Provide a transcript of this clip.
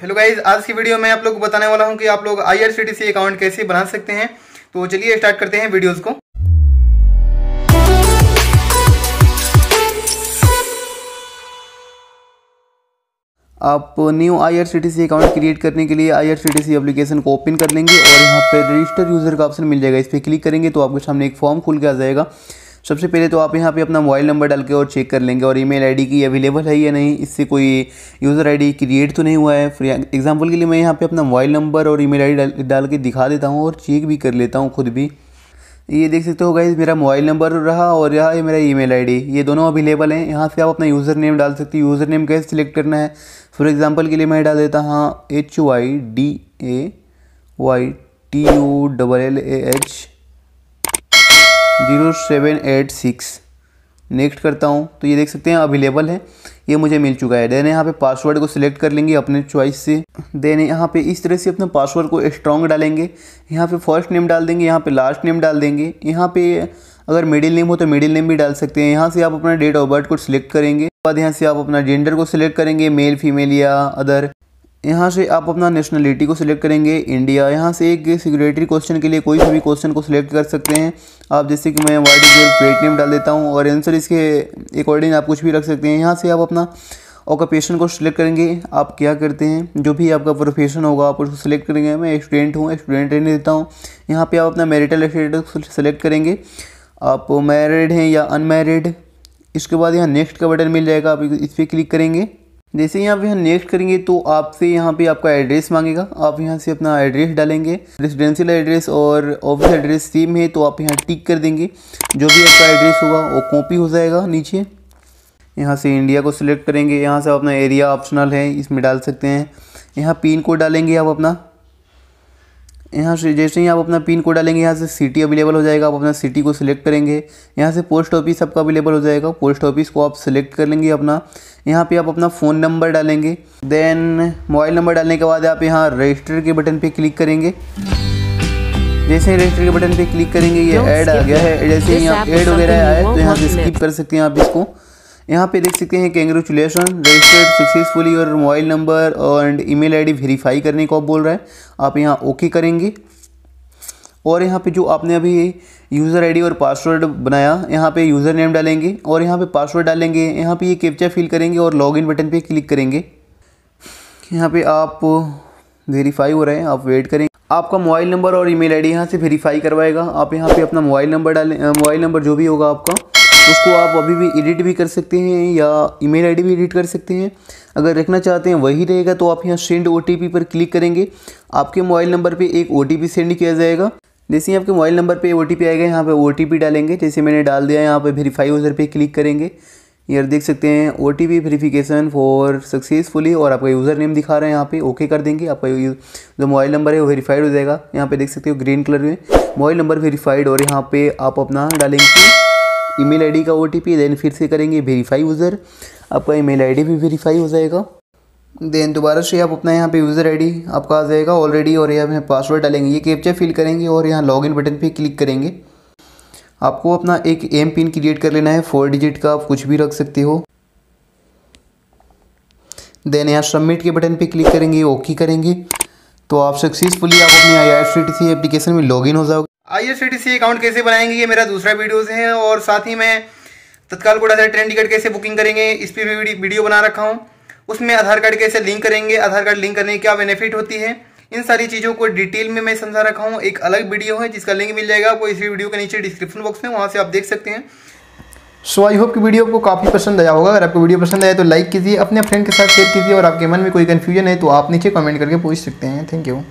hello guys आज की video में आप लोग को बताने वाला हूँ कि आप लोग आई अकाउंट कैसे बना सकते हैं तो चलिए स्टार्ट करते हैं वीडियोज को आप न्यू आई अकाउंट क्रिएट करने के लिए आई एप्लीकेशन को ओपन कर लेंगे और यहाँ पे रजिस्टर यूज़र का ऑप्शन मिल जाएगा इस पर क्लिक करेंगे तो आपके सामने एक फॉर्म खुल के आ जाएगा सबसे पहले तो आप यहाँ पे अपना मोबाइल नंबर डाल के और चेक कर लेंगे और ईमेल आईडी की अवेलेबल है या नहीं इससे कोई यूज़र आईडी क्रिएट तो नहीं हुआ है फिर एग्जांपल के लिए मैं यहाँ पे अपना मोबाइल नंबर और ईमेल आईडी डाल के दिखा देता हूँ और चेक भी कर लेता हूँ खुद भी ये देख सकते हो गाइज मेरा मोबाइल नंबर रहा और यहाँ ये मेरा ई मेल ये दोनों अवेलेबल हैं यहाँ से आप अपना यूज़र नेम डाल सकते हो यूज़र नेम कैसे सिलेक्ट करना है फॉर एग्ज़ाम्पल के लिए मैं डाल देता हाँ H Y D A Y T U double L A H zero seven eight six next करता हूँ तो ये देख सकते हैं अवेलेबल है ये मुझे मिल चुका है देन यहाँ पे पासवर्ड को सिलेक्ट कर लेंगे अपने चॉइस से देन यहाँ पे इस तरह से अपने पासवर्ड को स्ट्रॉन्ग डालेंगे यहाँ पे फर्स्ट नेम डाल देंगे यहाँ पे लास्ट नेम डाल देंगे यहाँ पे अगर मिडिल नेम हो तो मिडिल नेम भी डाल सकते हैं यहाँ से आप अपना डेट ऑफ बर्थ को सिलेक्ट करेंगे बाद यहाँ से आप अपना जेंडर को सिलेक्ट करेंगे मेल फीमेल या अदर यहाँ से आप अपना नेशनलिटी को सिलेक्ट करेंगे इंडिया यहाँ से एक सिक्योरिटी क्वेश्चन के लिए कोई सभी क्वेश्चन को सिलेक्ट कर सकते हैं आप जैसे कि मैं वाइट इज प्लेटिनियम डाल देता हूँ और आंसर इसके अकॉर्डिंग आप कुछ भी रख सकते हैं यहाँ से आप अपना ऑक्यूपेशन को सिलेक्ट करेंगे आप क्या करते हैं जो भी आपका प्रोफेशन होगा आप उसको सिलेक्ट करेंगे मैं स्टूडेंट हूँ स्टूडेंट रहने देता हूँ यहाँ पर आप अपना मेरिटल स्टेटस सेलेक्ट करेंगे आप मैरिड हैं या अनमेरिड इसके बाद यहाँ नेक्स्ट का बटन मिल जाएगा आप इस पर क्लिक करेंगे जैसे यहाँ पे हम नेक्स्ट करेंगे तो आपसे यहाँ पे आपका एड्रेस मांगेगा आप यहाँ से अपना एड्रेस डालेंगे रेजिडेंशियल एड्रेस और ऑफिस एड्रेस सेम है तो आप यहाँ टिक कर देंगे जो भी आपका एड्रेस होगा वो कॉपी हो जाएगा नीचे यहाँ से इंडिया को सिलेक्ट करेंगे यहाँ से अपना एरिया ऑप्शनल है इसमें डाल सकते हैं यहाँ पिन कोड डालेंगे आप अपना यहाँ से जैसे ही आप अपना पिन कोड डालेंगे यहाँ से सिटी अवेलेबल हो जाएगा आप अपना सिटी को सिलेक्ट करेंगे यहाँ से पोस्ट ऑफिस आपका अवेलेबल हो जाएगा पोस्ट ऑफिस को आप सिलेक्ट कर लेंगे अपना यहाँ पे आप अपना फ़ोन नंबर डालेंगे देन मोबाइल नंबर डालने के बाद आप यहाँ रजिस्टर के बटन पे क्लिक करेंगे जैसे ही रजिस्टर के बटन पे क्लिक करेंगे ये ऐड आ गया है जैसे ही यहाँ ऐड वगैरह आया है तो यहाँ हाँ, से स्किप कर सकते हैं आप इसको यहाँ पे देख सकते हैं कंग्रेचुलेसन रजिस्टर्ड सक्सेसफुली और mobile number and email ID verify करने को आप बोल रहा है आप यहाँ ओके करेंगे और यहाँ पे जो आपने अभी यूज़र आईडी और पासवर्ड बनाया यहाँ पे यूज़र नेम डालेंगे और यहाँ पे पासवर्ड डालेंगे यहाँ पे ये कैप्चा फिल करेंगे और लॉगिन बटन पे क्लिक करेंगे यहाँ पे आप वेरीफाई हो रहे हैं आप वेट करेंगे आपका मोबाइल नंबर और ईमेल आईडी यहाँ से वेरीफाई करवाएगा आप यहाँ पे अपना मोबाइल नंबर डालें मोबाइल नंबर जो भी होगा आपका उसको आप अभी भी एडिट भी कर सकते हैं या ईमेल आईडी भी एडिट कर सकते हैं अगर रखना चाहते हैं वही रहेगा तो आप यहाँ सेंड ओ पर क्लिक करेंगे आपके मोबाइल नंबर पर एक ओ सेंड किया जाएगा जैसे ही आपके मोबाइल नंबर पे ओ आएगा यहाँ पे ओ डालेंगे जैसे मैंने डाल दिया यहाँ पे वेरीफाई उधर पे क्लिक करेंगे यार देख सकते हैं O T P verification for successfully और आपका यूज़र नेम दिखा रहे हैं यहाँ पे ओके कर देंगे आपका जो मोबाइल नंबर है वो वेरीफाइड हो जाएगा यहाँ पे देख सकते हो ग्रीन कलर में मोबाइल नंबर वेरीफाइड और यहाँ पे आप अपना डालेंगे ईमेल आईडी का ओ देन फिर से करेंगे वेरीफाई यूज़र आपका ईमेल आईडी भी वेरीफाई हो जाएगा देन दोबारा से आप अपना यहाँ पे यूज़र आईडी आपका आ जाएगा ऑलरेडी और यहाँ पे पासवर्ड डालेंगे ये कैप्चा फिल करेंगे और यहाँ लॉगिन बटन पे क्लिक करेंगे आपको अपना एक एम पिन क्रिएट कर लेना है फोर डिजिट का आप कुछ भी रख सकते हो देन यहाँ सबमिट के बटन पे क्लिक करेंगे ओके करेंगे तो आप सक्सेसफुली आप अपने आई आर एप्लीकेशन में लॉगिन हो जाओगे आई अकाउंट कैसे बनाएंगे ये मेरा दूसरा वीडियोज़ है और साथ ही मैं तत्काल कोटा से ट्रेन टिकट कैसे बुकिंग करेंगे इस पर भी वीडियो बना रखा हूँ उसमें आधार कार्ड कैसे लिंक करेंगे आधार कार्ड लिंक करने की क्या बेनिफिट होती है इन सारी चीज़ों को डिटेल में मैं समझा रखा हूँ एक अलग वीडियो है जिसका लिंक मिल जाएगा आपको इसी वीडियो के नीचे डिस्क्रिप्शन बॉक्स में वहाँ से आप देख सकते हैं सो आई होप कि वीडियो आपको काफ़ी पसंद आया होगा अगर आपको वीडियो पसंद आया तो लाइक कीजिए अपने फ्रेंड के साथ शेयर कीजिए और आपके मन में कोई कन्फ्यूजन है तो आप नीचे कमेंट करके पूछ सकते हैं थैंक यू